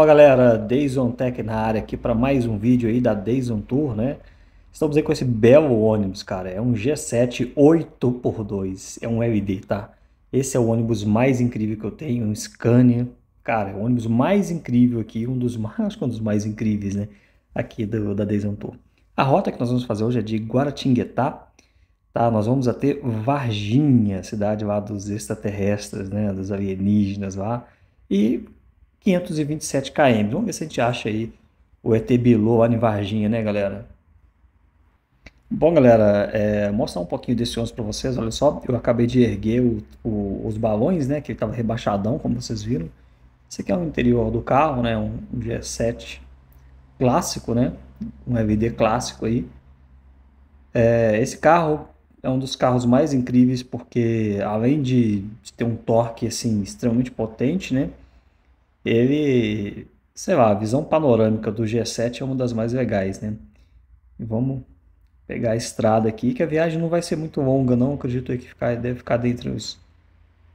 Fala galera, Dayson Tech na área aqui para mais um vídeo aí da Dayson Tour, né? Estamos aí com esse belo ônibus, cara. É um G7 8x2, é um LED, tá? Esse é o ônibus mais incrível que eu tenho, um Scania. Cara, é o ônibus mais incrível aqui, um dos mais, acho que é um dos mais incríveis, né? Aqui do, da Dayson Tour. A rota que nós vamos fazer hoje é de Guaratinguetá, tá? Nós vamos até Varginha, cidade lá dos extraterrestres, né? Dos alienígenas lá. E 527 km. Vamos ver se a gente acha aí o ET Bilu lá em Varginha, né, galera? Bom, galera, é, mostrar um pouquinho desse ônibus para vocês. Olha só, eu acabei de erguer o, o, os balões, né, que ele estava rebaixadão, como vocês viram. Esse aqui é o interior do carro, né, um, G7 clássico, né, um EVD clássico aí. É, esse carro é um dos carros mais incríveis porque, além de, de ter um torque, assim, extremamente potente, né, ele, sei lá, a visão panorâmica do G7 é uma das mais legais, né? E vamos pegar a estrada aqui, que a viagem não vai ser muito longa, não. Acredito que ficar, deve ficar dentro dos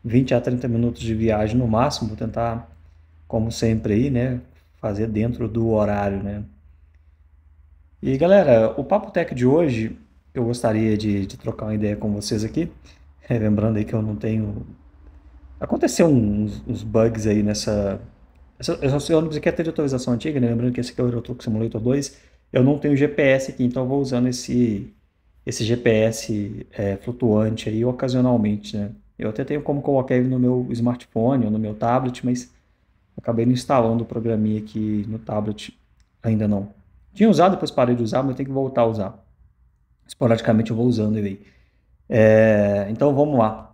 20 a 30 minutos de viagem no máximo. Vou tentar, como sempre, aí, né? Fazer dentro do horário, né? E galera, o Papo Tech de hoje, eu gostaria de, de trocar uma ideia com vocês aqui. Lembrando aí que eu não tenho aconteceu uns, uns, bugs aí nessa esse ônibus aqui é até de atualização antiga, né? lembrando que esse aqui é o Eurotruck Simulator 2. Eu não tenho GPS aqui, então eu vou usando esse, esse GPS é, flutuante aí ocasionalmente, né? Eu até tenho como colocar ele no meu smartphone ou no meu tablet, mas acabei não instalando o programinha aqui no tablet ainda não. Tinha usado, depois parei de usar, mas tenho que voltar a usar. Esporadicamente eu vou usando ele aí. É, então vamos lá.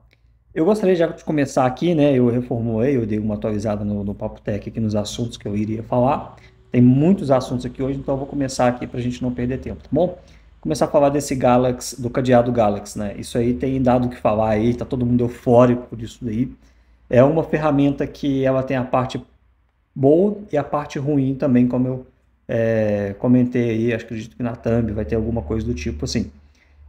Eu gostaria já de começar aqui, né? Eu reformulei, eu dei uma atualizada no, no Papo Tech aqui nos assuntos que eu iria falar. Tem muitos assuntos aqui hoje, então eu vou começar aqui para a gente não perder tempo, tá bom? Começar a falar desse Galaxy, do cadeado Galaxy, né? Isso aí tem dado o que falar aí, tá todo mundo eufórico disso daí. É uma ferramenta que ela tem a parte boa e a parte ruim também, como eu é, comentei aí, acho que acredito que na thumb vai ter alguma coisa do tipo assim.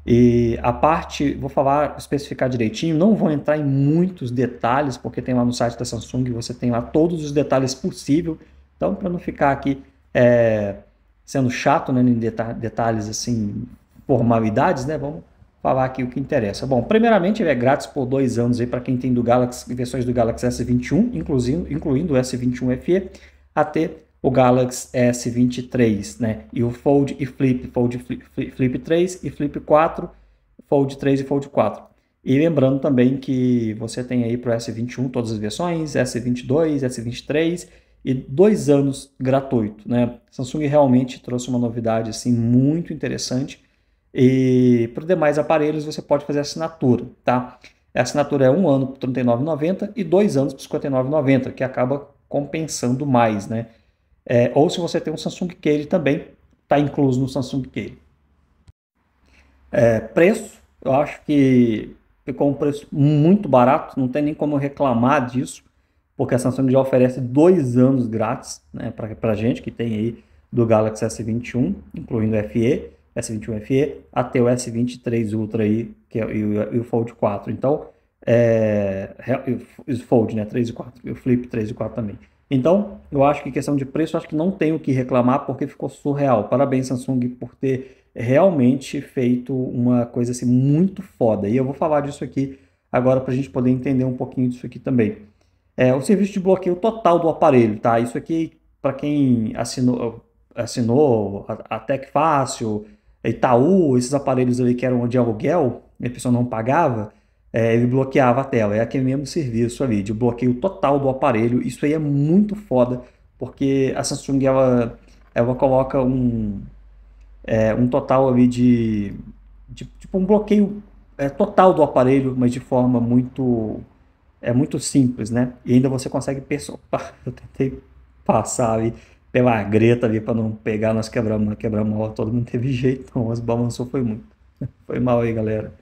E a parte, vou falar, especificar direitinho, não vou entrar em muitos detalhes, porque tem lá no site da Samsung, você tem lá todos os detalhes possíveis. Então, para não ficar aqui é, sendo chato né, em deta detalhes assim, formalidades, né? Vamos falar aqui o que interessa. Bom, primeiramente ele é grátis por dois anos aí para quem tem do Galaxy, versões do Galaxy S21, inclusive, incluindo o S21 FE, até o Galaxy S23, né? E o Fold e Flip, Fold Flip, Flip 3 e Flip 4, Fold 3 e Fold 4. E lembrando também que você tem aí para o S21 todas as versões, S22, S23 e dois anos gratuito, né? Samsung realmente trouxe uma novidade assim muito interessante e para os demais aparelhos você pode fazer assinatura, tá? A assinatura é um ano por R$39,90 39,90 e dois anos por R$59,90, 59,90, que acaba compensando mais, né? É, ou se você tem um Samsung Care também, está incluso no Samsung Care. É, preço, eu acho que ficou um preço muito barato, não tem nem como reclamar disso, porque a Samsung já oferece dois anos grátis né, para a gente que tem aí do Galaxy S21, incluindo o FE, S21 FE, até o S23 Ultra aí, que é, e, o, e o Fold 4. Então, é, é, o Fold, né, 3 e 4, e o Flip 3 e 4 também. Então, eu acho que questão de preço, acho que não tenho o que reclamar porque ficou surreal. Parabéns, Samsung, por ter realmente feito uma coisa assim muito foda. E eu vou falar disso aqui agora para a gente poder entender um pouquinho disso aqui também. É, o serviço de bloqueio total do aparelho, tá? Isso aqui, para quem assinou, assinou a, a Tec Fácil, Itaú, esses aparelhos ali que eram de aluguel, a pessoa não pagava, é, ele bloqueava a tela, é aquele mesmo serviço ali, de bloqueio total do aparelho. Isso aí é muito foda, porque a Samsung ela, ela coloca um, é, um total ali de, de tipo um bloqueio é, total do aparelho, mas de forma muito é muito simples, né? E ainda você consegue perso... eu tentei passar ali pela greta ali para não pegar, nós quebramos, quebramos, todo mundo teve jeito, não, mas balançou foi muito. Foi mal aí, galera.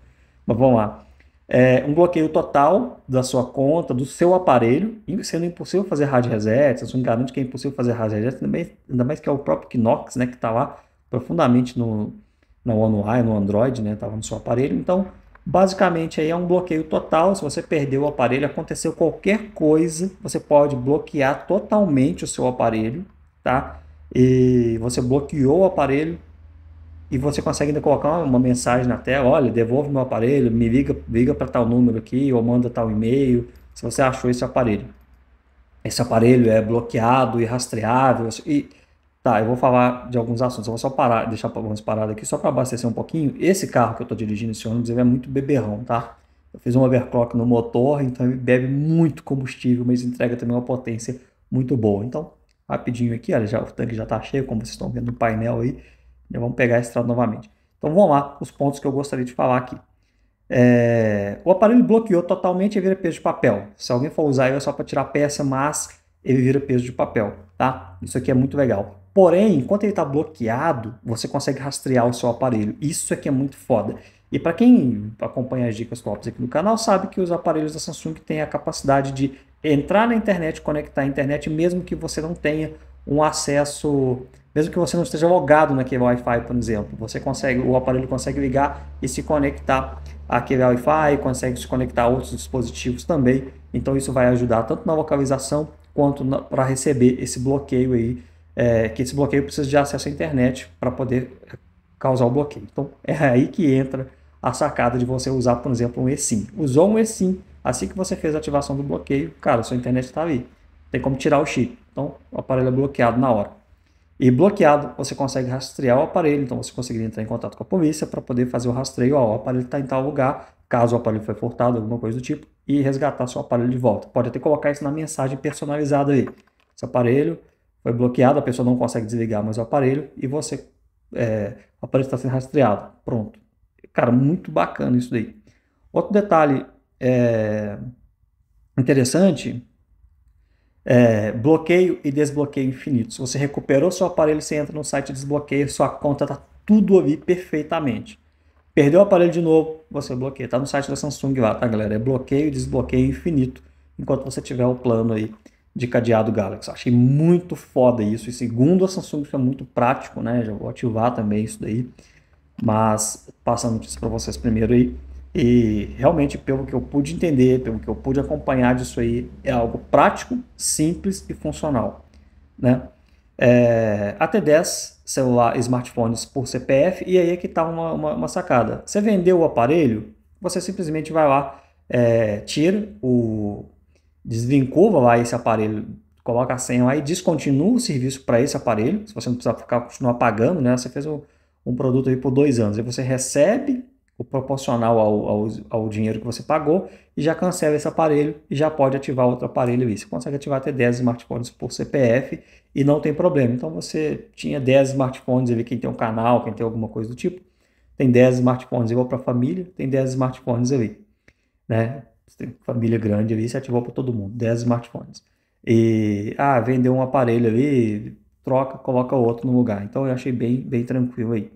Mas vamos lá é, um bloqueio total da sua conta, do seu aparelho, sendo é impossível fazer hard reset, Samsung garante que é impossível fazer hard reset, ainda mais, ainda mais que é o próprio Knox, né, que está lá profundamente no, no One UI, no Android, né, estava no seu aparelho, então basicamente aí é um bloqueio total, se você perdeu o aparelho, aconteceu qualquer coisa, você pode bloquear totalmente o seu aparelho, tá? E você bloqueou o aparelho, e você consegue ainda colocar uma, uma mensagem na tela, olha, devolve meu aparelho, me liga, liga para tal número aqui, ou manda tal e-mail, se você achou esse aparelho. Esse aparelho é bloqueado e rastreável, assim, e tá, eu vou falar de alguns assuntos, eu vou só parar, deixar algumas paradas aqui, só para abastecer um pouquinho, esse carro que eu estou dirigindo, esse ônibus, ele é muito beberrão, tá? Eu fiz um overclock no motor, então ele bebe muito combustível, mas entrega também uma potência muito boa. Então, rapidinho aqui, olha, já, o tanque já está cheio, como vocês estão vendo no painel aí, né, vamos pegar a estrada novamente. Então vamos lá, os pontos que eu gostaria de falar aqui. É, o aparelho bloqueou totalmente e vira peso de papel. Se alguém for usar, é só para tirar peça, mas ele vira peso de papel, tá? Isso aqui é muito legal. Porém, enquanto ele está bloqueado, você consegue rastrear o seu aparelho. Isso aqui é muito foda. E para quem acompanha as dicas tops aqui no canal, sabe que os aparelhos da Samsung têm a capacidade de entrar na internet, conectar a internet, mesmo que você não tenha um acesso mesmo que você não esteja logado naquele Wi-Fi, por exemplo, você consegue, o aparelho consegue ligar e se conectar àquele Wi-Fi, consegue se conectar a outros dispositivos também. Então isso vai ajudar tanto na localização quanto para receber esse bloqueio aí, é, que esse bloqueio precisa de acesso à internet para poder causar o bloqueio. Então é aí que entra a sacada de você usar, por exemplo, um eSIM. Usou um eSIM, assim que você fez a ativação do bloqueio, cara, sua internet está ali. Tem como tirar o chip. Então o aparelho é bloqueado na hora. E bloqueado, você consegue rastrear o aparelho, então você conseguiria entrar em contato com a polícia para poder fazer o rastreio, ó, o aparelho está em tal lugar, caso o aparelho foi furtado, alguma coisa do tipo, e resgatar seu aparelho de volta. Pode até colocar isso na mensagem personalizada aí. Esse aparelho foi bloqueado, a pessoa não consegue desligar mais o aparelho e você, é, o aparelho está sendo rastreado. Pronto. Cara, muito bacana isso daí. Outro detalhe é, interessante é, bloqueio e desbloqueio infinitos. Você recuperou seu aparelho, você entra no site de desbloqueio, sua conta está tudo ali perfeitamente. Perdeu o aparelho de novo, você bloqueia. Está no site da Samsung lá, tá, galera? É bloqueio e desbloqueio infinito enquanto você tiver o plano aí de cadeado Galaxy. Achei muito foda isso. E segundo a Samsung, isso é muito prático, né? Já vou ativar também isso daí. Mas passando isso para vocês primeiro aí. E realmente, pelo que eu pude entender, pelo que eu pude acompanhar disso aí, é algo prático, simples e funcional. Né? É, até 10 celular, smartphones por CPF, e aí é que está uma, uma, uma, sacada. Você vendeu o aparelho, você simplesmente vai lá, é, tira o. desvincula lá esse aparelho, coloca a senha lá e descontinua o serviço para esse aparelho. Se você não precisar ficar continuar pagando, né? Você fez um, um produto aí por dois anos, e você recebe o proporcional ao, ao, ao, dinheiro que você pagou e já cancela esse aparelho e já pode ativar outro aparelho ali. Você consegue ativar até 10 smartphones por CPF e não tem problema. Então você tinha 10 smartphones ali, quem tem um canal, quem tem alguma coisa do tipo, tem 10 smartphones igual para a família, tem 10 smartphones ali, né? Você tem família grande ali, você ativou para todo mundo, 10 smartphones. E, ah, vendeu um aparelho ali, troca, coloca outro no lugar. Então eu achei bem, bem tranquilo aí.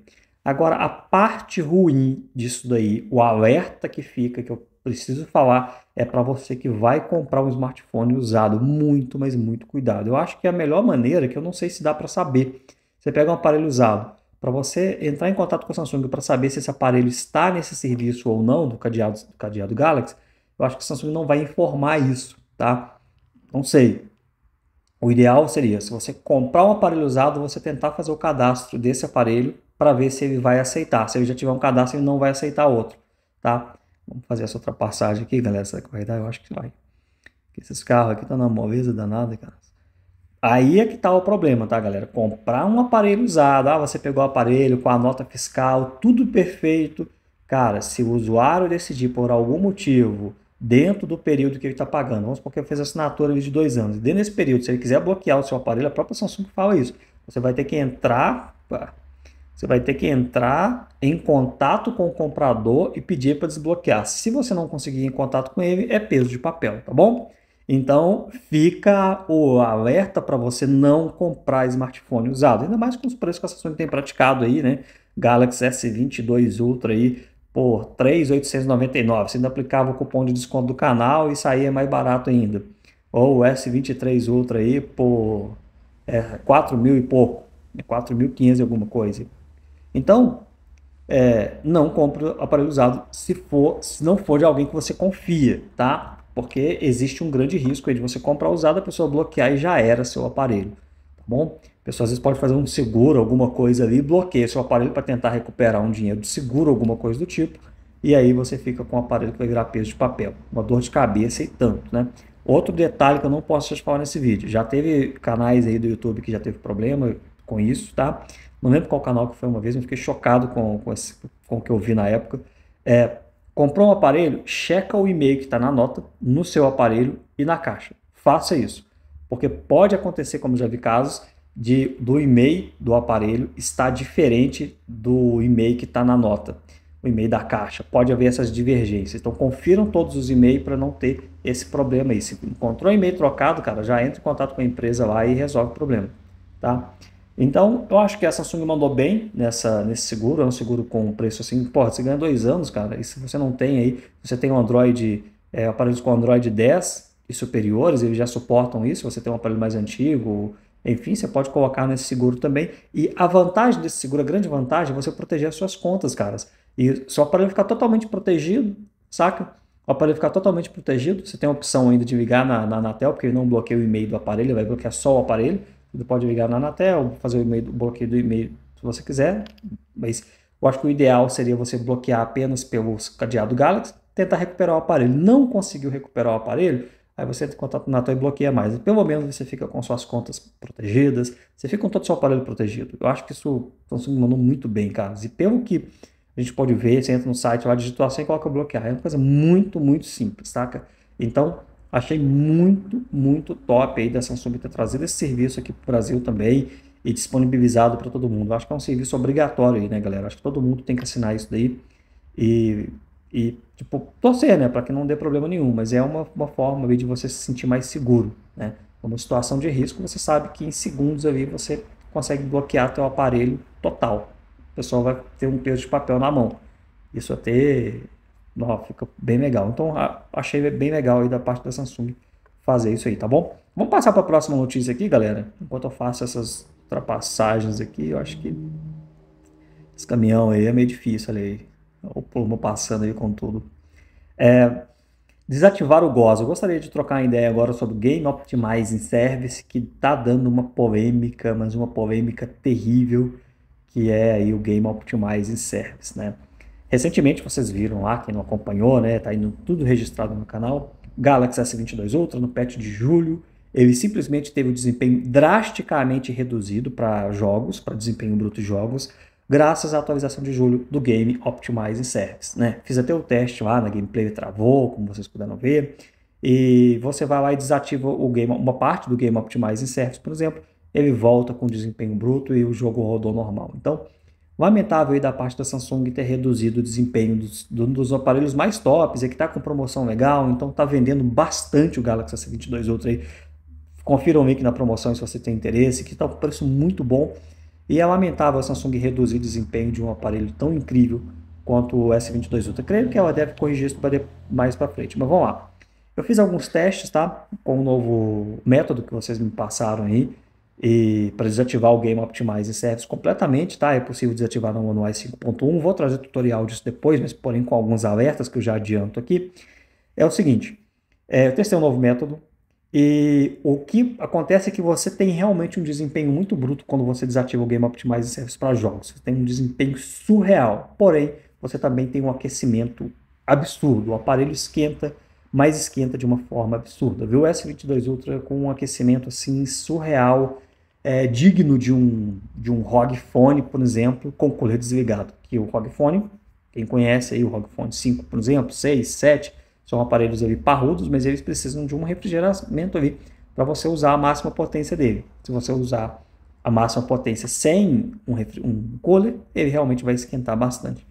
Agora, a parte ruim disso daí, o alerta que fica, que eu preciso falar, é para você que vai comprar um smartphone usado. Muito, mas muito cuidado. Eu acho que é a melhor maneira, que eu não sei se dá para saber, você pega um aparelho usado. Para você entrar em contato com a Samsung para saber se esse aparelho está nesse serviço ou não, do cadeado, do cadeado Galaxy, eu acho que a Samsung não vai informar isso, tá? Não sei. O ideal seria, se você comprar um aparelho usado, você tentar fazer o cadastro desse aparelho para ver se ele vai aceitar. Se ele já tiver um cadastro, ele não vai aceitar outro, tá? Vamos fazer essa outra passagem aqui, galera. Essa que vai dar? Eu acho que vai. Esses carros aqui estão tá na moleza danada, cara. Aí é que tá o problema, tá, galera? Comprar um aparelho usado. Ah, você pegou o aparelho com a nota fiscal, tudo perfeito. Cara, se o usuário decidir por algum motivo dentro do período que ele está pagando, vamos supor que ele fez assinatura de dois anos, dentro desse período, se ele quiser bloquear o seu aparelho, a própria Samsung fala isso. Você vai ter que entrar você vai ter que entrar em contato com o comprador e pedir para desbloquear. Se você não conseguir ir em contato com ele, é peso de papel, tá bom? Então fica o alerta para você não comprar smartphone usado, ainda mais com os preços que a Samsung tem praticado aí, né? Galaxy S22 Ultra aí por 3.899, você ainda aplicava o cupom de desconto do canal e saía mais barato ainda. Ou o S23 Ultra aí por é, 4 mil e pouco, 4.500 né? e alguma coisa. Então, é, não compre aparelho usado se, for, se não for de alguém que você confia, tá? Porque existe um grande risco de você comprar usado, a pessoa bloquear e já era seu aparelho, tá bom? Pessoal às vezes pode fazer um seguro, alguma coisa ali, bloqueia seu aparelho para tentar recuperar um dinheiro de seguro, alguma coisa do tipo, e aí você fica com o aparelho que vai virar peso de papel, uma dor de cabeça e tanto, né? Outro detalhe que eu não posso te falar nesse vídeo, já teve canais aí do YouTube que já teve problema com isso, tá? não lembro qual canal que foi uma vez, mas fiquei chocado com, com, esse, com o que eu vi na época. É, comprou um aparelho, checa o e-mail que está na nota, no seu aparelho e na caixa. Faça isso, porque pode acontecer, como já vi casos, de, do e-mail do aparelho estar diferente do e-mail que está na nota, o e-mail da caixa. Pode haver essas divergências. Então, confiram todos os e-mails para não ter esse problema aí. Se encontrou e-mail trocado, cara, já entra em contato com a empresa lá e resolve o problema, tá? Então, eu acho que a Samsung mandou bem nessa, nesse seguro. É um seguro com preço assim, porra, você ganha dois anos, cara. E se você não tem aí, você tem um Android, é, aparelhos com Android 10 e superiores, eles já suportam isso. Você tem um aparelho mais antigo, enfim, você pode colocar nesse seguro também. E a vantagem desse seguro, a grande vantagem, é você proteger as suas contas, caras. E seu aparelho ficar totalmente protegido, saca? O aparelho ficar totalmente protegido. Você tem a opção ainda de ligar na, na Anatel, porque ele não bloqueia o e-mail do aparelho, vai bloquear só o aparelho. Você pode ligar na Anatel, fazer o, email, bloqueio do e-mail se você quiser, mas eu acho que o ideal seria você bloquear apenas pelo cadeado Galaxy, tentar recuperar o aparelho. Não conseguiu recuperar o aparelho, aí você entra em contato na Anatel e bloqueia mais. Pelo menos você fica com suas contas protegidas, você fica com todo o seu aparelho protegido. Eu acho que isso Samsung mandou muito bem, Carlos. E pelo que a gente pode ver, você entra no site lá, digita a senha e coloca bloquear. É uma coisa muito, muito simples, tá? Então, Achei muito, muito top aí da Samsung ter trazido esse serviço aqui para o Brasil também e disponibilizado para todo mundo. Acho que é um serviço obrigatório aí, né, galera? Acho que todo mundo tem que assinar isso daí e, e tipo, torcer, né, para que não dê problema nenhum. Mas é uma, uma forma aí de você se sentir mais seguro, né? Numa é situação de risco, você sabe que em segundos ali você consegue bloquear teu aparelho total. O pessoal vai ter um peso de papel na mão. Isso até nossa fica bem legal. Então, achei bem legal aí da parte da Samsung fazer isso aí, tá bom? Vamos passar para a próxima notícia aqui, galera. Enquanto eu faço essas ultrapassagens aqui, eu acho que esse caminhão aí é meio difícil, olha aí. O pulmão passando aí com tudo. É, desativar o GOS. Eu gostaria de trocar uma ideia agora sobre o Game Optimizing Service, que tá dando uma polêmica, mas uma polêmica terrível, que é aí o Game Optimizing Service, né? Recentemente, vocês viram lá, quem não acompanhou, né, tá indo tudo registrado no canal, Galaxy S22 Ultra no patch de julho, ele simplesmente teve o desempenho drasticamente reduzido para jogos, para desempenho bruto de jogos, graças à atualização de julho do game Optimizing Service, né? Fiz até o teste lá na gameplay, travou, como vocês puderam ver, e você vai lá e desativa o game, uma parte do game Optimizing Service, por exemplo, ele volta com desempenho bruto e o jogo rodou normal. Então, Lamentável aí da parte da Samsung ter reduzido o desempenho dos, dos aparelhos mais tops, é que está com promoção legal, então está vendendo bastante o Galaxy S22 Ultra aí. Confira o link na promoção se você tem interesse, que está com preço muito bom. E é lamentável a Samsung reduzir o desempenho de um aparelho tão incrível quanto o S22 Ultra. Creio que ela deve corrigir isso mais para frente, mas vamos lá. Eu fiz alguns testes, tá? Com o um novo método que vocês me passaram aí e para desativar o Game Optimize Service completamente, tá? É possível desativar no manual 5.1. Vou trazer tutorial disso depois, mas porém com alguns alertas que eu já adianto aqui. É o seguinte: é, eu testei um novo método e o que acontece é que você tem realmente um desempenho muito bruto quando você desativa o Game Optimize Service para jogos. Você tem um desempenho surreal, porém você também tem um aquecimento absurdo. O aparelho esquenta mas esquenta de uma forma absurda. Viu o S22 Ultra com um aquecimento assim surreal, é, digno de um de um ROG Phone, por exemplo, com cooler desligado. Que o ROG Phone, quem conhece aí o ROG Phone 5, por exemplo, 6, 7, são aparelhos ali parrudos, mas eles precisam de um refrigeramento ali para você usar a máxima potência dele. Se você usar a máxima potência sem um, um cooler, ele realmente vai esquentar bastante.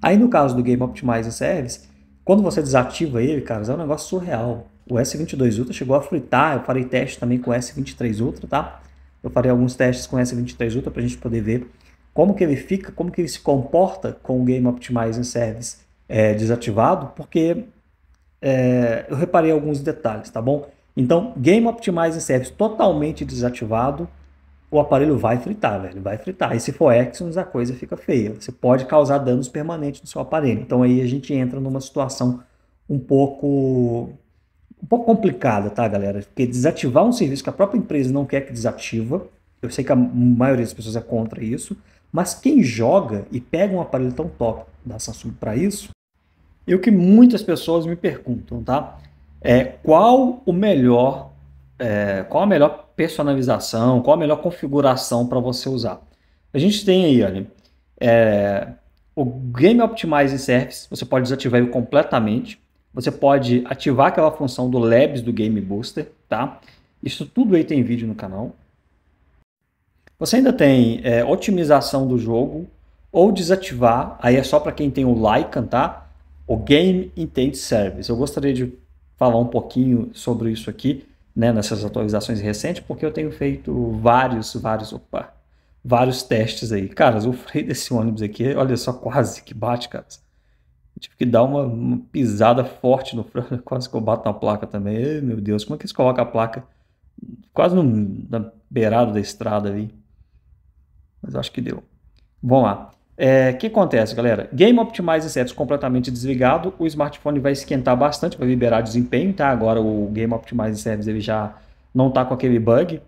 Aí no caso do Game Optimizer Service, quando você desativa ele, cara, é um negócio surreal. O S22 Ultra chegou a fritar, eu farei teste também com o S23 Ultra, tá? Eu farei alguns testes com o S23 Ultra para a gente poder ver como que ele fica, como que ele se comporta com o Game Optimizer Service é, desativado, porque é, eu reparei alguns detalhes, tá bom? Então, Game Optimizer Service totalmente desativado, o aparelho vai fritar, velho, vai fritar. E se for Exynos, a coisa fica feia. Você pode causar danos permanentes no seu aparelho. Então aí a gente entra numa situação um pouco um pouco complicada, tá, galera? Porque desativar um serviço que a própria empresa não quer que desativa, eu sei que a maioria das pessoas é contra isso, mas quem joga e pega um aparelho tão top da Samsung para isso, e o que muitas pessoas me perguntam, tá? É qual o melhor, é, qual a melhor personalização, qual a melhor configuração para você usar. A gente tem aí, olha, é, o Game Optimizing Service, você pode desativar ele completamente. Você pode ativar aquela função do Labs do Game Booster, tá? Isso tudo aí tem vídeo no canal. Você ainda tem é, otimização do jogo ou desativar, aí é só para quem tem o Lycan, tá? O Game Intent Service. Eu gostaria de falar um pouquinho sobre isso aqui, né, nessas atualizações recentes, porque eu tenho feito vários, vários, opa, vários testes aí. Caras, o freio desse ônibus aqui, olha só, quase que bate, cara Eu tive que dar uma, uma pisada forte no freio, quase que eu bato na placa também. Ei, meu Deus, como é que eles colocam a placa quase no, na beirada da estrada ali? Mas acho que deu. Vamos lá. O é, que acontece, galera? Game Optimizer Settings completamente desligado, o smartphone vai esquentar bastante, vai liberar desempenho, tá? Agora o Game Optimize Settings ele já não tá com aquele bug.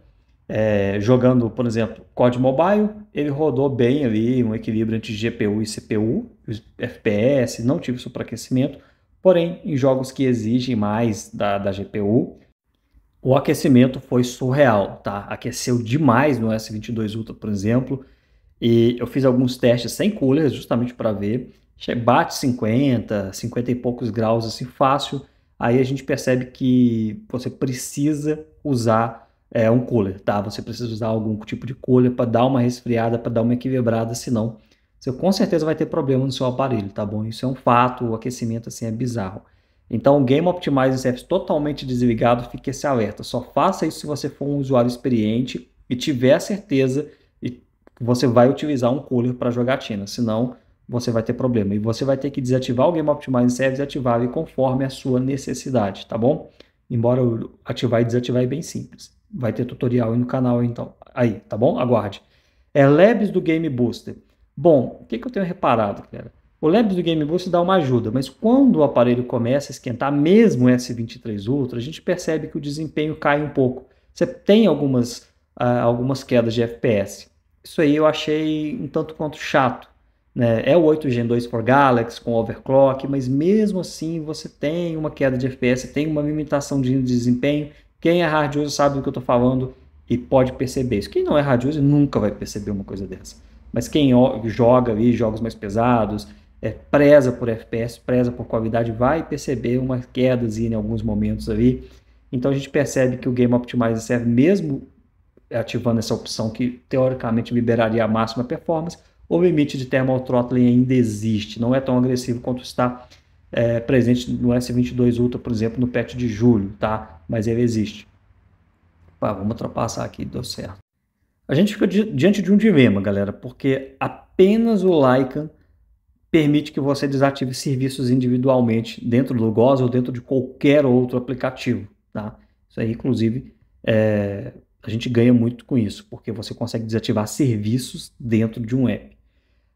É, jogando, por exemplo, COD Mobile, ele rodou bem ali, um equilíbrio entre GPU e CPU, FPS, não tive superaquecimento, porém, em jogos que exigem mais da, da GPU, o aquecimento foi surreal, tá? Aqueceu demais no S22 Ultra, por exemplo, e eu fiz alguns testes sem cooler, justamente para ver. Bate 50, 50 e poucos graus, assim, fácil. Aí a gente percebe que você precisa usar é, um cooler, tá? Você precisa usar algum tipo de cooler para dar uma resfriada, para dar uma equilibrada, senão você com certeza vai ter problema no seu aparelho, tá bom? Isso é um fato, o aquecimento assim é bizarro. Então, o Game Optimizer Service totalmente desligado, fique esse alerta. Só faça isso se você for um usuário experiente e tiver a certeza você vai utilizar um cooler para jogatina, senão você vai ter problema. E você vai ter que desativar o Game Optimize Service e ativar ele conforme a sua necessidade, tá bom? Embora ativar e desativar é bem simples. Vai ter tutorial aí no canal, então. Aí, tá bom? Aguarde. É Labs do Game Booster. Bom, o que, que eu tenho reparado, galera? O Labs do Game Booster dá uma ajuda, mas quando o aparelho começa a esquentar, mesmo o S23 Ultra, a gente percebe que o desempenho cai um pouco. Você tem algumas, uh, algumas quedas de FPS. Isso aí eu achei um tanto quanto chato. Né? É o 8 Gen 2 for Galaxy com overclock, mas mesmo assim você tem uma queda de FPS, tem uma limitação de desempenho. Quem é hard user sabe do que eu estou falando e pode perceber isso. Quem não é hard user nunca vai perceber uma coisa dessa. Mas quem joga ali jogos mais pesados, é, preza por FPS, preza por qualidade, vai perceber uma quedazinha em alguns momentos ali. Então a gente percebe que o Game Optimizer serve mesmo é ativando essa opção que teoricamente liberaria a máxima performance, o limite de thermal throttling ainda existe, não é tão agressivo quanto está é, presente no S22 Ultra, por exemplo, no patch de julho, tá? Mas ele existe. Pá, vamos ultrapassar aqui, deu certo. A gente fica di diante de um dilema, galera, porque apenas o Lycan permite que você desative serviços individualmente dentro do GOS ou dentro de qualquer outro aplicativo, tá? Isso aí, inclusive, é, a gente ganha muito com isso, porque você consegue desativar serviços dentro de um app.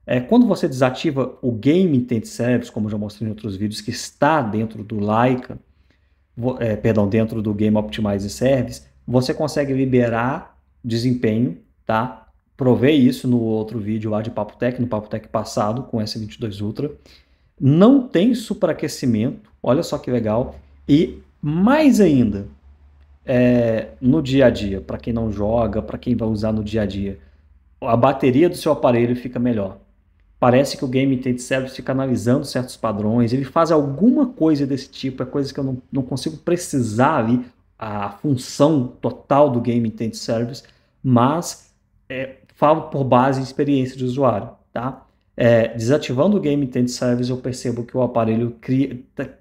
É, quando você desativa o Game Intent Service, como já mostrei em outros vídeos, que está dentro do Leica, é, perdão, dentro do Game Optimize Service, você consegue liberar desempenho, tá? Provei isso no outro vídeo lá de Papo Tech, no Papo Tech passado, com S22 Ultra. Não tem superaquecimento, olha só que legal. E mais ainda, é, no dia a dia, para quem não joga, para quem vai usar no dia a dia, a bateria do seu aparelho fica melhor. Parece que o Game Intent Service fica analisando certos padrões, ele faz alguma coisa desse tipo, é coisa que eu não, não consigo precisar ali, a função total do Game Intent Service, mas é, falo por base em experiência de usuário, tá? É, desativando o Game Intent Service, eu percebo que o aparelho cria,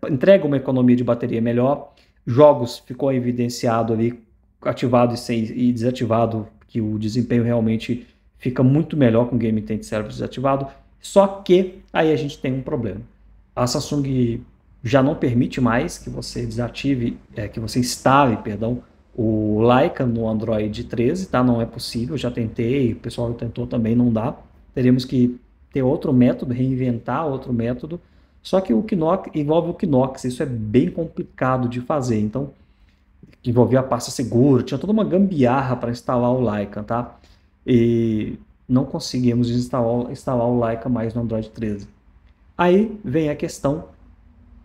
entrega uma economia de bateria melhor, jogos ficou evidenciado ali, ativado e, sem, e desativado, que o desempenho realmente fica muito melhor com o Game Intent Service desativado. Só que aí a gente tem um problema. A Samsung já não permite mais que você desative, é, que você instale, perdão, o Leica no Android 13, tá? Não é possível, já tentei, o pessoal tentou também, não dá. Teremos que ter outro método, reinventar outro método só que o Knox envolve o Knox, isso é bem complicado de fazer. Então, envolvia a pasta seguro, tinha toda uma gambiarra para instalar o Lycan, tá? E não conseguimos instalar, instalar o Lycan mais no Android 13. Aí vem a questão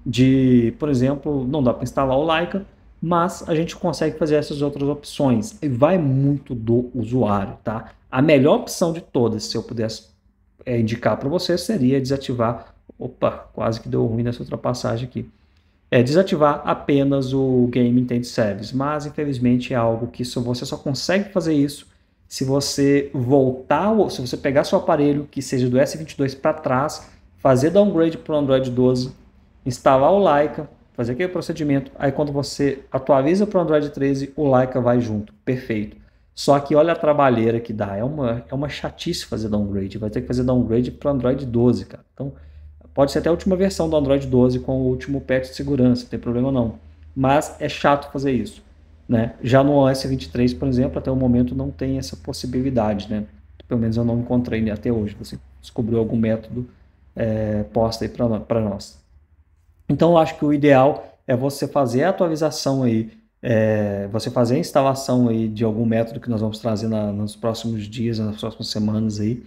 de, por exemplo, não dá para instalar o Lycan, mas a gente consegue fazer essas outras opções. E vai muito do usuário, tá? A melhor opção de todas, se eu pudesse eh, indicar para você, seria desativar Opa, quase que deu ruim nessa ultrapassagem aqui. É desativar apenas o Game Intent Service, mas infelizmente é algo que só, você só consegue fazer isso se você voltar, se você pegar seu aparelho que seja do S22 para trás, fazer downgrade para o Android 12, instalar o Leica, fazer aquele procedimento, aí quando você atualiza para o Android 13, o Leica vai junto, perfeito. Só que olha a trabalheira que dá, é uma, é uma chatice fazer downgrade, vai ter que fazer downgrade para o Android 12, cara. Então, Pode ser até a última versão do Android 12 com o último patch de segurança, não tem problema não. Mas é chato fazer isso. Né? Já no OS 23, por exemplo, até o momento não tem essa possibilidade. Né? Pelo menos eu não encontrei né, até hoje. Você descobriu algum método, é, posta aí para nós. Então eu acho que o ideal é você fazer a atualização aí, é, você fazer a instalação aí de algum método que nós vamos trazer na, nos próximos dias, nas próximas semanas aí,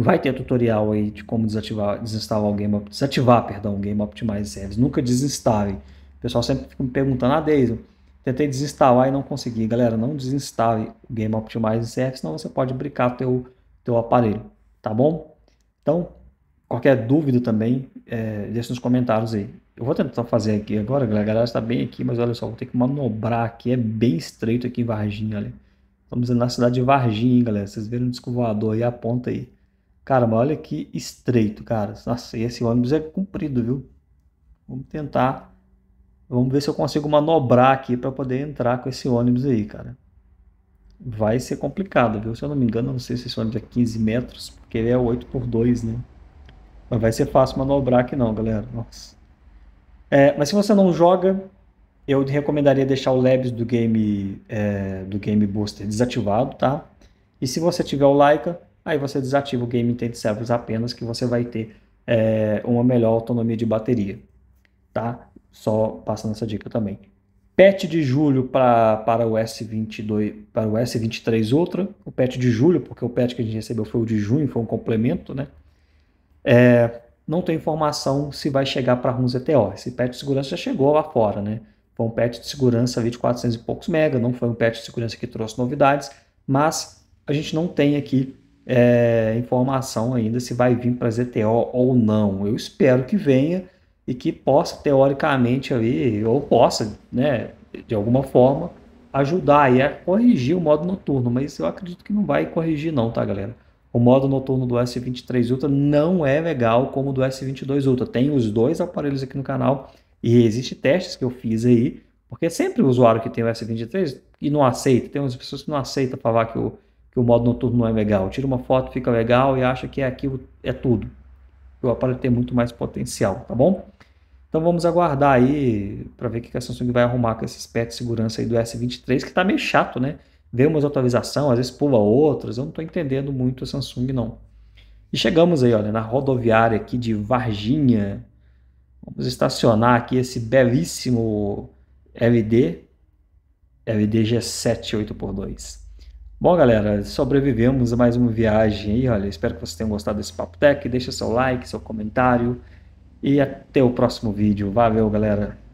Vai ter tutorial aí de como desativar, desinstalar o Game desativar, perdão, o Game Optimize Service. Nunca desinstalem. O pessoal sempre fica me perguntando, ah, Deison, tentei desinstalar e não consegui. Galera, não desinstale o Game Optimize Service, senão você pode brincar teu, teu aparelho, tá bom? Então, qualquer dúvida também, é, deixa nos comentários aí. Eu vou tentar fazer aqui agora, galera. A galera está bem aqui, mas olha só, vou ter que manobrar aqui. É bem estreito aqui em Varginha, olha. Estamos na cidade de Varginha, hein, galera. Vocês viram o disco voador aí, aponta aí. Caramba, olha que estreito, cara. Nossa, esse ônibus é comprido, viu? Vamos tentar. Vamos ver se eu consigo manobrar aqui para poder entrar com esse ônibus aí, cara. Vai ser complicado, viu? Se eu não me engano, não sei se esse ônibus é 15 metros, porque ele é 8 por 2, né? Mas vai ser fácil manobrar aqui não, galera. Nossa. É, mas se você não joga, eu recomendaria deixar o Labs do Game, é, do game Booster desativado, tá? E se você tiver o Laika, aí você desativa o Game Intent Servos apenas, que você vai ter é, uma melhor autonomia de bateria. Tá? Só passando essa dica também. Patch de julho pra, para o S22, para o S23 outra. o patch de julho, porque o patch que a gente recebeu foi o de junho, foi um complemento, né? É, não tem informação se vai chegar para RUM ZTO. Esse patch de segurança já chegou lá fora, né? Foi um patch de segurança ali de 400 e poucos mega, não foi um patch de segurança que trouxe novidades, mas a gente não tem aqui é, informação ainda se vai vir para ZTO ou não. Eu espero que venha e que possa, teoricamente, aí, ou possa, né, de alguma forma, ajudar aí a corrigir o modo noturno, mas eu acredito que não vai corrigir não, tá, galera? O modo noturno do S23 Ultra não é legal como o do S22 Ultra. Tem os dois aparelhos aqui no canal e existe testes que eu fiz aí, porque sempre o usuário que tem o S23 e não aceita, tem umas pessoas que não aceitam falar que o que o modo noturno não é legal. Tira uma foto, fica legal e acha que é aquilo é tudo. O aparelho tem muito mais potencial, tá bom? Então vamos aguardar aí para ver o que a Samsung vai arrumar com esse pet de segurança aí do S23, que tá meio chato, né? Vê umas atualizações, às vezes pula outras, eu não estou entendendo muito a Samsung não. E chegamos aí, olha, na rodoviária aqui de Varginha. Vamos estacionar aqui esse belíssimo LD, LD G7 8x2. Bom, galera, sobrevivemos a mais uma viagem aí. Olha, espero que vocês tenham gostado desse Papo Tech. Deixa seu like, seu comentário e até o próximo vídeo. Valeu, galera!